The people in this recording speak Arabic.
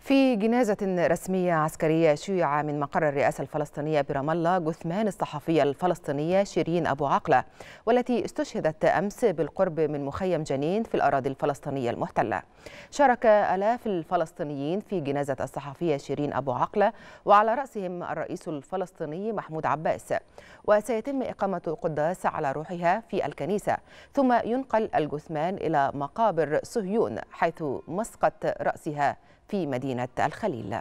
في جنازة رسمية عسكرية شيع من مقر الرئاسة الفلسطينية برام الله جثمان الصحفية الفلسطينية شيرين أبو عقلة والتي استشهدت أمس بالقرب من مخيم جنين في الأراضي الفلسطينية المحتلة شارك آلاف الفلسطينيين في جنازة الصحفية شيرين أبو عقلة وعلى رأسهم الرئيس الفلسطيني محمود عباس وسيتم إقامة قداس على روحها في الكنيسة ثم ينقل الجثمان إلى مقابر صهيون حيث مسقط رأسها في مدينة الخليل